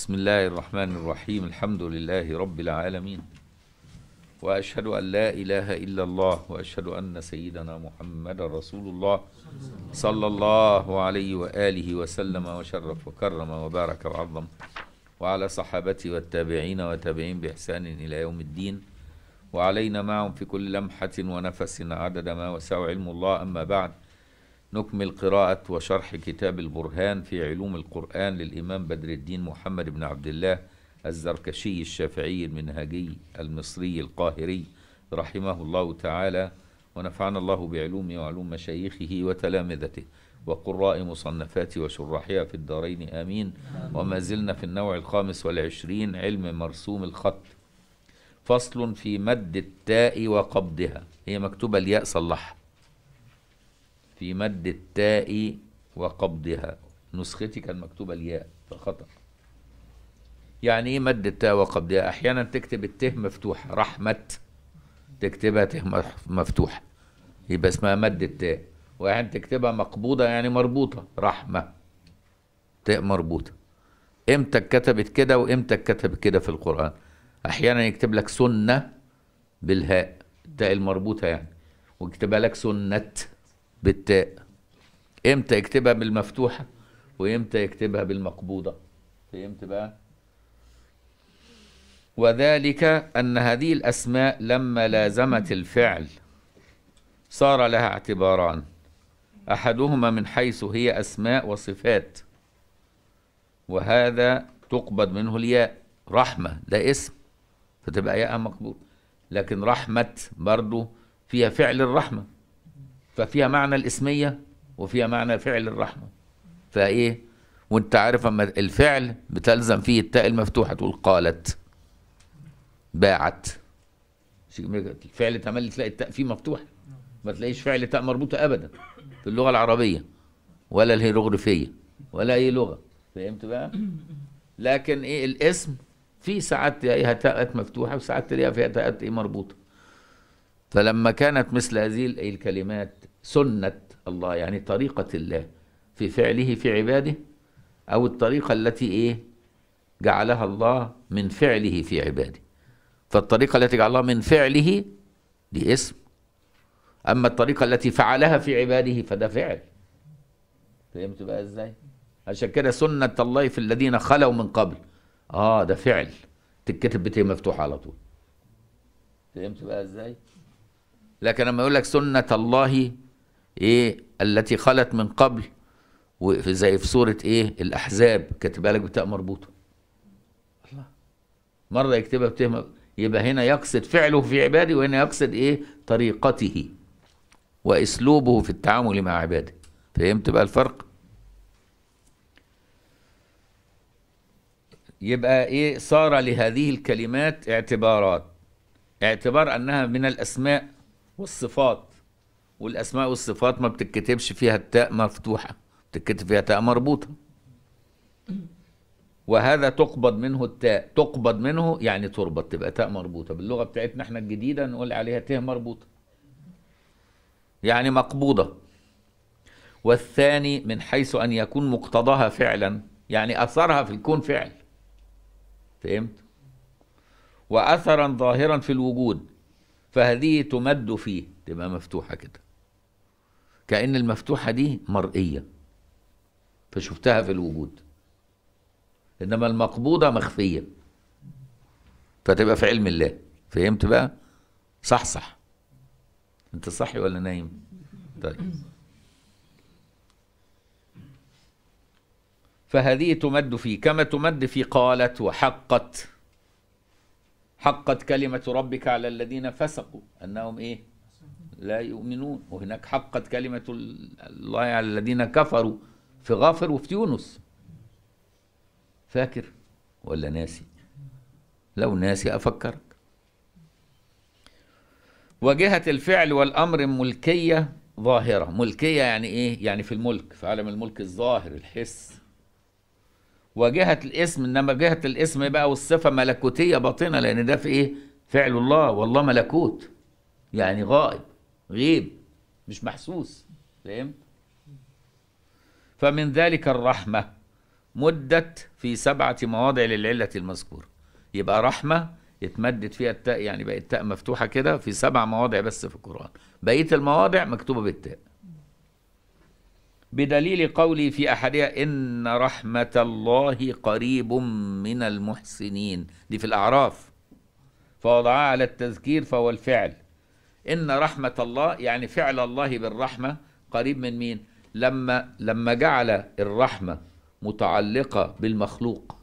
بسم الله الرحمن الرحيم الحمد لله رب العالمين وأشهد أن لا إله إلا الله وأشهد أن سيدنا محمد رسول الله صلى الله عليه وآله وسلم وشرف وكرم وبارك وعظم وعلى صحابته والتابعين وتابعين بإحسان إلى يوم الدين وعلينا معهم في كل لمحة ونفس عدد ما وسع علم الله أما بعد نكمل قراءة وشرح كتاب البرهان في علوم القرآن للإمام بدر الدين محمد بن عبد الله الزركشي الشافعي المنهجي المصري القاهري رحمه الله تعالى ونفعنا الله بعلومه وعلوم مشايخه وتلامذته وقراء مصنفاته وشراحها في الدارين آمين وما زلنا في النوع الخامس والعشرين علم مرسوم الخط فصل في مد التاء وقبضها هي مكتوبة الياء صلحها في مد التاء وقبضها نسختي كان مكتوبة الياء فخطأ يعني ايه مد التاء وقبضها احيانا تكتب التاء مفتوحة رحمة تكتبها تاء مفتوحة يبقى اسمها مد التاء واحيانا تكتبها مقبوضة يعني مربوطة رحمة تاء مربوطة امتى اتكتبت كده وامتى اتكتبت كده في القرآن احيانا يكتب لك سنة بالهاء التاء المربوطة يعني ويكتبها لك سنة بالتاء امتى يكتبها بالمفتوحه وامتى يكتبها بالمقبوضه فهمت بقى وذلك ان هذه الاسماء لما لازمت الفعل صار لها اعتباران احدهما من حيث هي اسماء وصفات وهذا تقبض منه الياء رحمه ده اسم فتبقى ياء مقبول لكن رحمه برضه فيها فعل الرحمه ففيها معنى الاسميه وفيها معنى فعل الرحمه فايه وانت عارف اما الفعل بتلزم فيه التاء المفتوحه تقول قالت باعت الفعل تملي تلاقي التاء فيه مفتوح ما تلاقيش فعل تاء مربوطه ابدا في اللغه العربيه ولا الهيروغليفيه ولا اي لغه فهمت بقى لكن ايه الاسم في ساعات تلاقيها تاءات مفتوحه وساعات تلاقيها فيها تاءات ايه مربوطه فلما كانت مثل هذه الكلمات سنة الله يعني طريقة الله في فعله في عباده أو الطريقة التي إيه جعلها الله من فعله في عباده فالطريقة التي جعلها من فعله دي اسم أما الطريقة التي فعلها في عباده فده فعل فهمت بقى إزاي؟ عشان كده سنة الله في الذين خلوا من قبل آه ده فعل تتكتب بتيه مفتوحة على طول فهمت بقى إزاي؟ لكن لما يقول لك سنة الله ايه التي خلت من قبل زي في سوره ايه الاحزاب كاتبها لك بتاء مربوطه الله مره يكتبها بتهمه يبقى هنا يقصد فعله في عباده وهنا يقصد ايه طريقته واسلوبه في التعامل مع عباده فهمت بقى الفرق يبقى ايه صار لهذه الكلمات اعتبارات اعتبار انها من الاسماء والصفات والاسماء والصفات ما بتتكتبش فيها التاء مفتوحه بتتكتب فيها تاء مربوطه وهذا تقبض منه التاء تقبض منه يعني تربط تبقى تاء مربوطه باللغه بتاعتنا احنا الجديده نقول عليها تاء مربوطه يعني مقبوضه والثاني من حيث ان يكون مقتضاها فعلا يعني اثرها في الكون فعل فهمت واثرا ظاهرا في الوجود فهذه تمد فيه تبقى مفتوحه كده كأن المفتوحة دي مرئية فشفتها في الوجود إنما المقبوضة مخفية فتبقى في علم الله فهمت بقى صح صح انت صحي ولا نايم طيب فهذه تمد في كما تمد في قالت وحقت حقت كلمة ربك على الذين فسقوا أنهم إيه لا يؤمنون وهناك حقت كلمة الله على الذين كفروا في غافر وفي يونس فاكر ولا ناسي لو ناسي أفكرك وجهة الفعل والأمر ملكية ظاهرة ملكية يعني إيه؟ يعني في الملك في عالم الملك الظاهر الحس وجهة الاسم إنما جهة الاسم بقى والصفة ملكوتية باطنة لأن ده في إيه؟ فعل الله والله ملكوت يعني غائب غيب مش محسوس فاهم فمن ذلك الرحمة مدت في سبعة مواضع للعلة المذكورة يبقى رحمة اتمدت فيها التاء يعني بقت التاء مفتوحة كده في سبع مواضع بس في القرآن بقية المواضع مكتوبة بالتاء بدليل قولي في أحدها إن رحمة الله قريب من المحسنين دي في الأعراف فوضعها على التذكير فهو الفعل إن رحمة الله يعني فعل الله بالرحمة قريب من مين؟ لما لما جعل الرحمة متعلقة بالمخلوق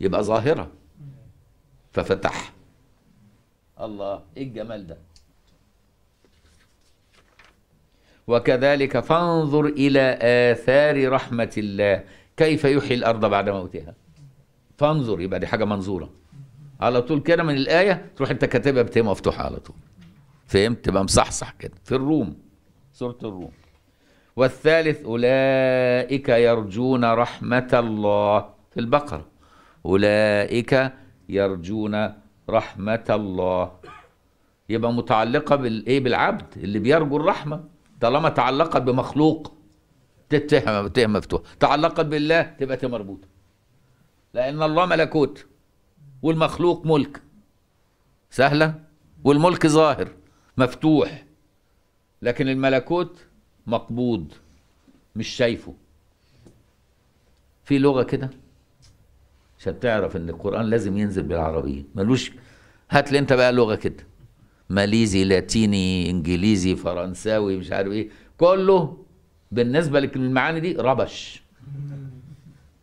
يبقى ظاهرة ففتح الله ايه الجمال ده وكذلك فانظر إلى آثار رحمة الله كيف يحيي الأرض بعد موتها فانظر يبقى دي حاجة منظورة على طول كده من الآية تروح أنت كاتبها بتاء مفتوحة على طول فهمت تبقى مصحصح كده في الروم سورة الروم والثالث أولئك يرجون رحمة الله في البقرة أولئك يرجون رحمة الله يبقى متعلقة بالإيه بالعبد اللي بيرجو الرحمة طالما تعلقت بمخلوق تتهم مفتوحة تعلقت بالله تبقى مربوطة لأن الله ملكوت والمخلوق ملك سهلة والملك ظاهر مفتوح لكن الملكوت مقبوض مش شايفه في لغة كده عشان تعرف ان القرآن لازم ينزل بالعربية ملوش هات لي انت بقى لغة كده ماليزي لاتيني انجليزي فرنساوي مش عارف ايه كله بالنسبة للمعاني دي ربش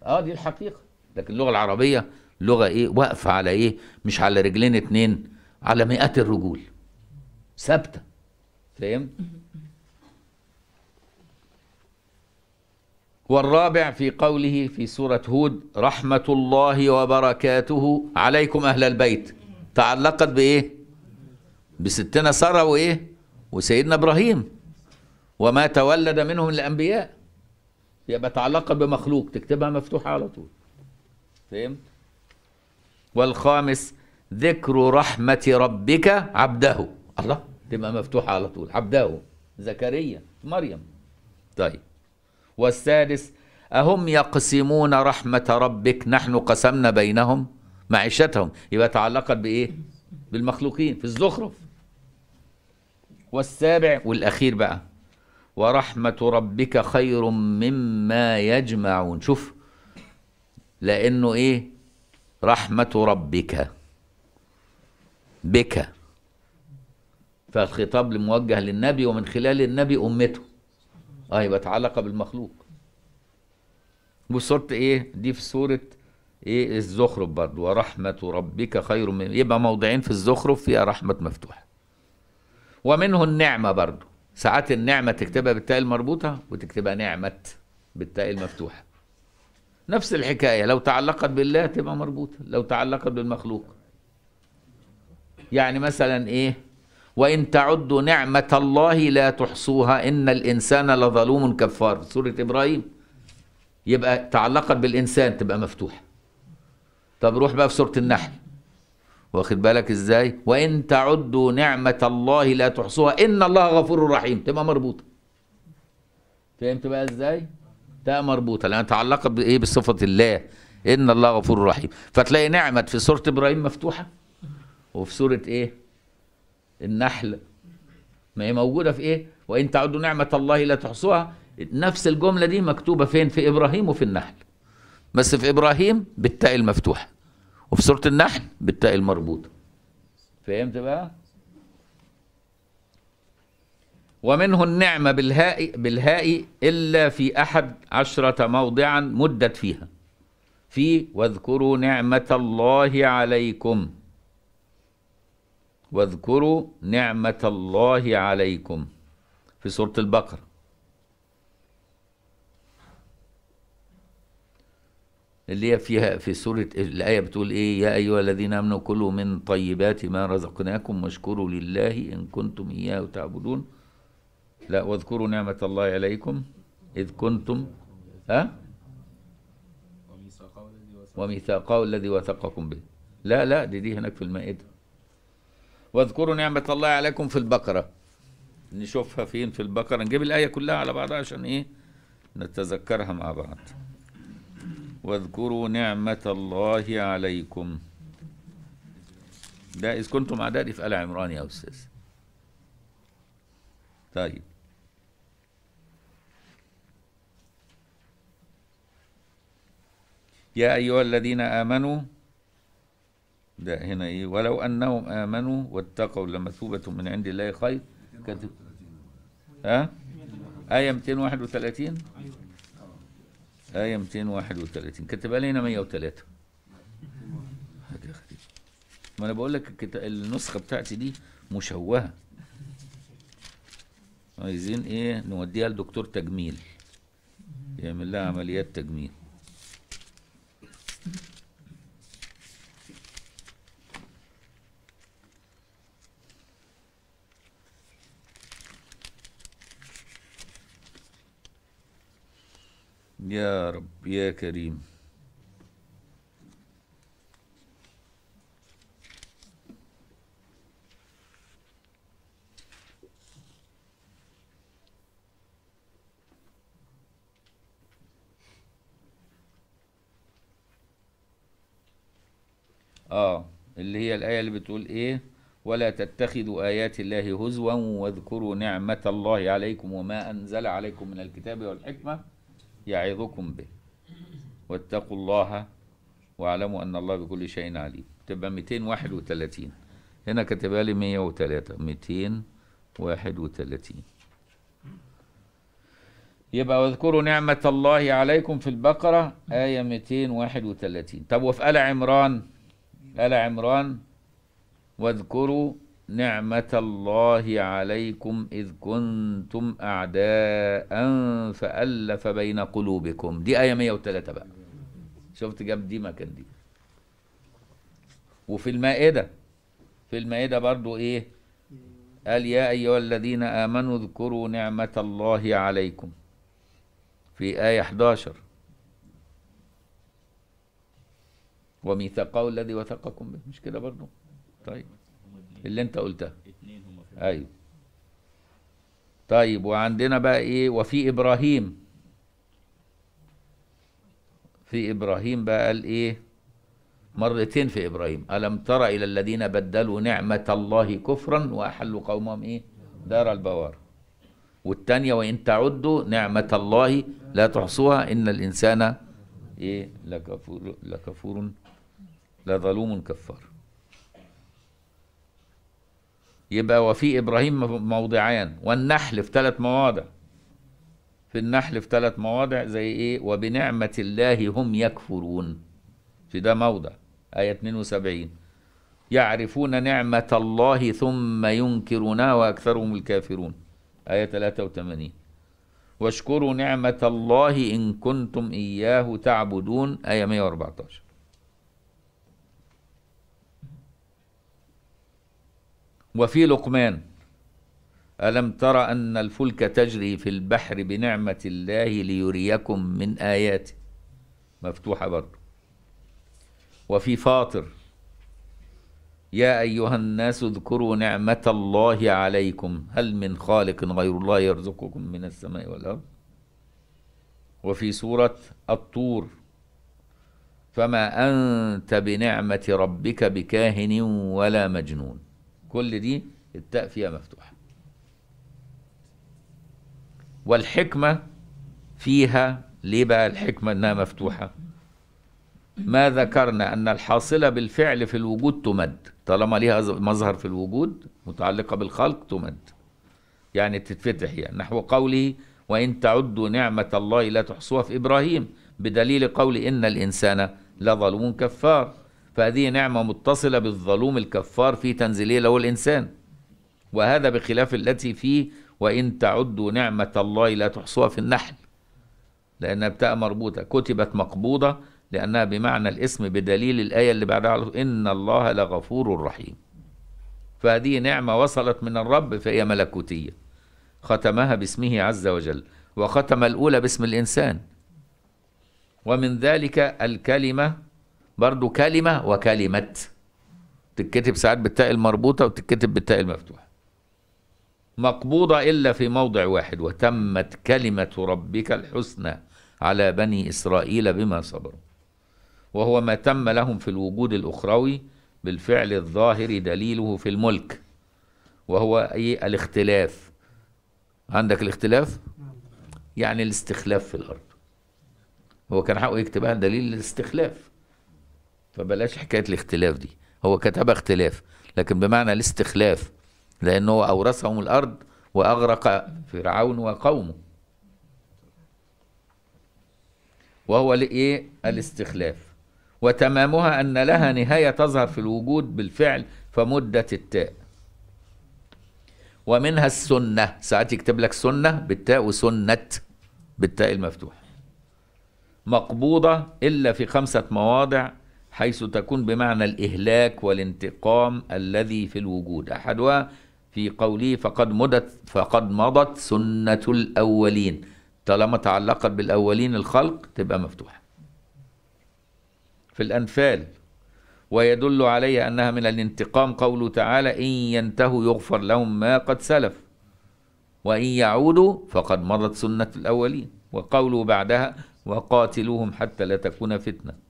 اه دي الحقيقة لكن اللغة العربية لغه ايه واقفه على ايه مش على رجلين اتنين على مئات الرجول ثابته فاهم والرابع في قوله في سورة هود رحمة الله وبركاته عليكم أهل البيت تعلقت بإيه بستنا سارة وإيه وسيدنا إبراهيم وما تولد منهم الأنبياء يبقى تعلقت بمخلوق تكتبها مفتوحة على طول فهمت والخامس ذكر رحمة ربك عبده الله تبقى مفتوحة على طول عبده زكريا مريم طيب والسادس أهم يقسمون رحمة ربك نحن قسمنا بينهم معيشتهم يبقى تعلقت بإيه بالمخلوقين في الزخرف والسابع والأخير بقى ورحمة ربك خير مما يجمعون شوف لأنه إيه رحمة ربك بك فالخطاب موجه للنبي ومن خلال النبي أمته اه يبقى تعلق بالمخلوق وسورة ايه دي في سورة ايه الزخرف برضه ورحمة ربك خير من يبقى موضعين في الزخرف فيها رحمة مفتوحة ومنه النعمة برضه ساعات النعمة تكتبها بالتاء المربوطة وتكتبها نعمة بالتاء المفتوحة نفس الحكاية لو تعلقت بالله تبقى مربوطة لو تعلقت بالمخلوق يعني مثلا إيه وإن تعدوا نعمة الله لا تحصوها إن الإنسان لظلوم كفار في سورة إبراهيم يبقى تعلقت بالإنسان تبقى مفتوحة طب روح بقى في سورة النحل واخد بالك إزاي وإن تعدوا نعمة الله لا تحصوها إن الله غفور رحيم تبقى مربوطة فهمت بقى إزاي ده مربوطه لانها تعلق بايه بصفه الله ان الله غفور رحيم فتلاقي نعمه في سوره ابراهيم مفتوحه وفي سوره ايه النحل ما هي موجوده في ايه وان تعدوا نعمه الله لا تحصوها نفس الجمله دي مكتوبه فين في ابراهيم وفي النحل بس في ابراهيم بالتاء المفتوحه وفي سوره النحل بالتاء المربوطه فهمت بقى ومنه النعمة بالهاء بالهاء إلا في أحد عشرة موضعا مدت فيها في واذكروا نعمة الله عليكم واذكروا نعمة الله عليكم في سورة البقرة اللي هي فيها في سورة الآية بتقول إيه يا أيها الذين آمنوا كلوا من طيبات ما رزقناكم واشكروا لله إن كنتم إياه تعبدون لا واذكروا نعمة الله عليكم إذ كنتم أه؟ وميثاقه الذي وثقكم به لا لا دي دي هناك في المائدة واذكروا نعمة الله عليكم في البقرة نشوفها فين في البقرة نجيب الآية كلها على بعضها عشان إيه نتذكرها مع بعض واذكروا نعمة الله عليكم ده إذ كنتم أعدائي في آل عمران يا أستاذ طيب يا أيها الذين آمنوا ده هنا إيه ولو أنهم آمنوا واتقوا لمثوبة من عند الله خير كتب ها آية 231 آية 231 كتب علينا 103 ما أنا بقول لك النسخة بتاعتي دي مشوهة عايزين إيه نوديها لدكتور تجميل يعمل لها عمليات تجميل يا كريم اه اللي هي الآية اللي بتقول إيه ولا تتخذوا آيات الله هزوا واذكروا نعمة الله عليكم وما أنزل عليكم من الكتاب والحكمة يعظكم به واتقوا الله واعلموا أن الله بكل شيء عليم تبقى 231 هنا كاتبها لي 103 231 يبقى واذكروا نعمة الله عليكم في البقرة آية 231 طب وفي آل عمران آل عمران واذكروا نعمة الله عليكم إذ كنتم أعداء فألف بين قلوبكم دي آية 103 بقى شفت جاب دي مكان دي وفي المائدة في المائدة برضو إيه قال يا أيها الذين آمنوا اذكروا نعمة الله عليكم في آية 11 وميثاقه الذي وثقكم به مش كده برضو طيب اللي انت قلتها اتنين هما في ايوه طيب وعندنا بقى ايه وفي ابراهيم في ابراهيم بقى قال ايه مرتين في ابراهيم الم تر الى الذين بدلوا نعمه الله كفرا واحلوا قومهم ايه دار البوار والتانية وإن تعدوا نعمة الله لا تحصوها إن الإنسان إيه لكفور لكفور لظلوم كفار يبقى وفي ابراهيم موضعان والنحل في ثلاث مواضع في النحل في ثلاث مواضع زي ايه وبنعمه الله هم يكفرون في ده موضع ايه 72 يعرفون نعمه الله ثم ينكرونها واكثرهم الكافرون ايه 83 واشكروا نعمه الله ان كنتم اياه تعبدون ايه 114 وفي لقمان ألم تر أن الفلك تجري في البحر بنعمة الله ليريكم من آياته مفتوحة برضه وفي فاطر يا أيها الناس اذكروا نعمة الله عليكم هل من خالق غير الله يرزقكم من السماء والأرض وفي سورة الطور فما أنت بنعمة ربك بكاهن ولا مجنون كل دي التاء فيها مفتوحه والحكمه فيها ليه بقى الحكمه انها مفتوحه ما ذكرنا ان الحاصله بالفعل في الوجود تمد طالما ليها مظهر في الوجود متعلقه بالخلق تمد يعني تتفتح يعني نحو قوله وان تعدوا نعمه الله لا تحصوها في ابراهيم بدليل قول ان الانسان لظلوم كفار فهذه نعمة متصلة بالظلوم الكفار في تنزيله له الإنسان وهذا بخلاف التي فيه وإن تعدوا نعمة الله لا تحصوها في النحل لأنها بتاء مربوطة كتبت مقبوضة لأنها بمعنى الاسم بدليل الآية اللي بعدها إن الله لغفور رحيم فهذه نعمة وصلت من الرب فهي ملكوتية ختمها باسمه عز وجل وختم الأولى باسم الإنسان ومن ذلك الكلمة برضو كلمة وكلمة تتكتب ساعات بالتاء المربوطة وتتكتب بالتاء المفتوحة مقبوضة إلا في موضع واحد وتمت كلمة ربك الحسنى على بني إسرائيل بما صبروا وهو ما تم لهم في الوجود الأخروي بالفعل الظاهر دليله في الملك وهو أي الاختلاف عندك الاختلاف يعني الاستخلاف في الأرض هو كان حقه يكتبها دليل الاستخلاف فبلاش حكايه الاختلاف دي هو كتبها اختلاف لكن بمعنى الاستخلاف لانه اورثهم الارض واغرق فرعون وقومه وهو الايه الاستخلاف وتمامها ان لها نهايه تظهر في الوجود بالفعل فمده التاء ومنها السنه ساعات يكتب لك سنه بالتاء وسنه بالتاء المفتوح مقبوضه الا في خمسه مواضع حيث تكون بمعنى الإهلاك والانتقام الذي في الوجود أحدها في قوله فقد مضت فقد مضت سنة الأولين طالما تعلقت بالأولين الخلق تبقى مفتوحة في الأنفال ويدل عليها أنها من الانتقام قوله تعالى إن ينتهوا يغفر لهم ما قد سلف وإن يعودوا فقد مضت سنة الأولين وقوله بعدها وقاتلوهم حتى لا تكون فتنه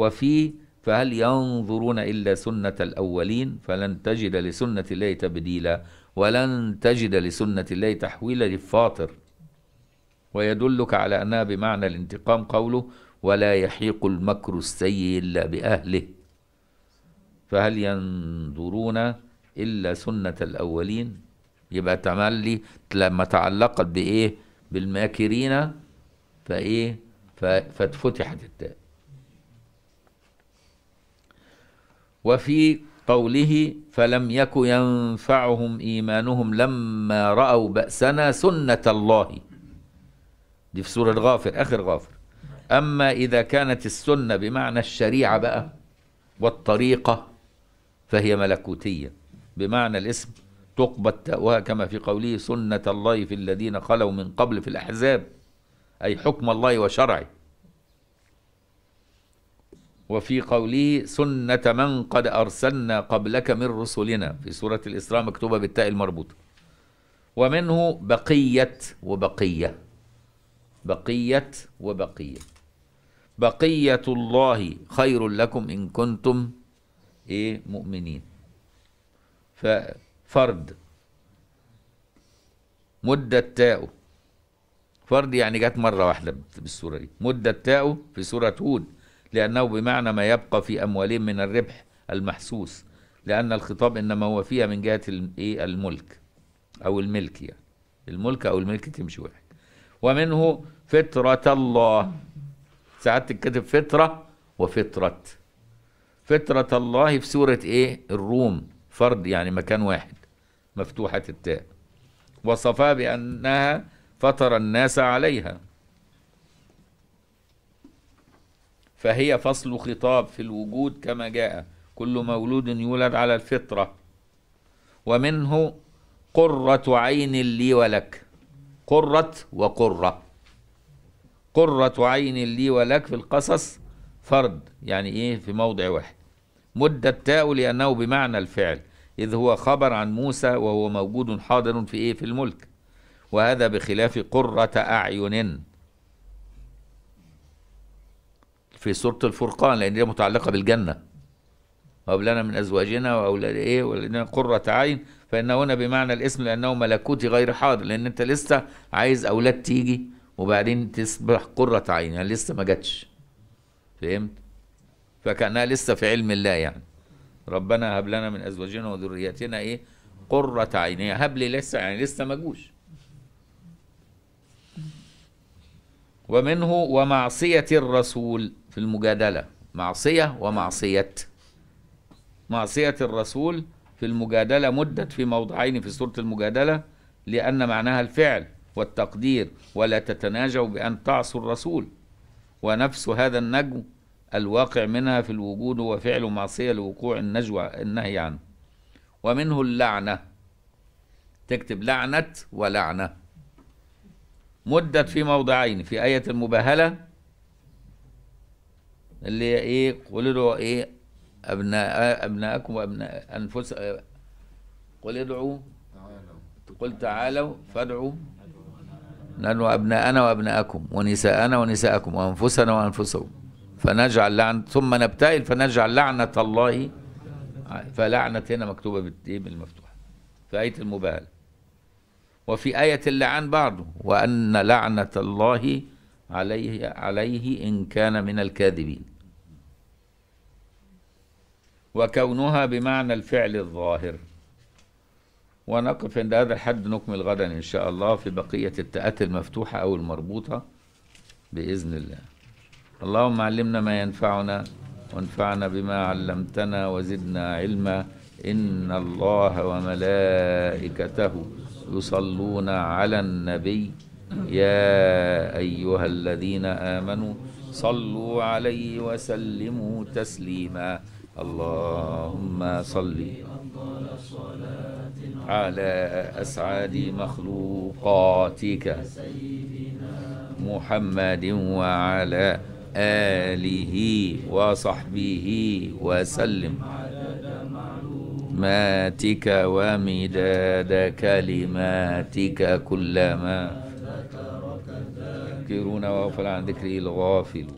وفيه فهل ينظرون إلا سنة الأولين فلن تجد لسنة الله تبديلا ولن تجد لسنة الله تحويلا للفاطر ويدلك على أنها بمعنى الانتقام قوله ولا يحيق المكر السيء إلا بأهله فهل ينظرون إلا سنة الأولين يبقى تملي لما تعلقت بإيه بالماكرين فإيه فاتفتحت التاء وفي قوله فلم يك ينفعهم إيمانهم لما رأوا بأسنا سنة الله دي في سورة غافر آخر غافر أما إذا كانت السنة بمعنى الشريعة بقى والطريقة فهي ملكوتية بمعنى الاسم تقبل تاؤها كما في قوله سنة الله في الذين خلوا من قبل في الأحزاب أي حكم الله وشرعه وفي قوله سنة من قد أرسلنا قبلك من رسلنا في سورة الإسراء مكتوبة بالتاء المربوطة ومنه بقية وبقية بقية وبقية بقية الله خير لكم إن كنتم إيه مؤمنين ففرد مدة تاؤه فرد يعني جت مرة واحدة بالسورة دي مدة تاؤه في سورة هود لأنه بمعنى ما يبقى في أموالهم من الربح المحسوس لأن الخطاب إنما هو فيها من جهة إيه؟ الملك أو الملك يعني الملك أو الملك تمشي واحد ومنه فطرة الله ساعات تتكتب فطرة وفطرة فطرة الله في سورة إيه الروم فرد يعني مكان واحد مفتوحة التاء وصفها بأنها فطر الناس عليها فهي فصل خطاب في الوجود كما جاء كل مولود يولد على الفطرة ومنه قرة عين لي ولك قرة وقرة قرة عين لي ولك في القصص فرد يعني إيه في موضع واحد مد التاء لأنه بمعنى الفعل إذ هو خبر عن موسى وهو موجود حاضر في إيه في الملك وهذا بخلاف قرة أعين في سورة الفرقان لأن هي متعلقة بالجنة وهب لنا من أزواجنا وأولاد إيه ولدنا قرة عين فإنه هنا بمعنى الاسم لأنه ملكوتي غير حاضر لأن أنت لسه عايز أولاد تيجي وبعدين تصبح قرة عين يعني لسه ما جاتش فهمت؟ فكأنها لسه في علم الله يعني ربنا هب لنا من أزواجنا وذرياتنا إيه قرة عين هب لي لسه يعني لسه ما جوش ومنه ومعصية الرسول في المجادلة معصية ومعصية معصية الرسول في المجادلة مدت في موضعين في سورة المجادلة لأن معناها الفعل والتقدير ولا تتناجوا بأن تعصوا الرسول ونفس هذا النجو الواقع منها في الوجود هو فعل معصية لوقوع النجوى النهي عنه ومنه اللعنة تكتب لعنة ولعنة مدت في موضعين في آية المباهلة اللي ايه قل ادعوا ايه أبناء أبناءكم وأبناء أنفس قل ادعوا قل تعالوا فادعوا ندعو أبناءنا وأبناءكم ونساءنا ونساءكم وأنفسنا وأنفسكم فنجعل لعن ثم نبتئل فنجعل لعنة الله فلعنة هنا مكتوبة بالمفتوحة في آية المباهلة وفي آية اللعان برضه وأن لعنة الله عليه عليه إن كان من الكاذبين وكونها بمعنى الفعل الظاهر ونقف عند هذا الحد نكمل غدا إن شاء الله في بقية التأتي المفتوحة أو المربوطة بإذن الله اللهم علمنا ما ينفعنا وانفعنا بما علمتنا وزدنا علما إن الله وملائكته يصلون على النبي يا أيها الذين آمنوا صلوا عليه وسلموا تسليما اللهم صل على أسعد مخلوقاتك محمد وعلى آله وصحبه وسلم خدماتك ومداد كلماتك كلما تذكرون وغفل عن ذكره الغافل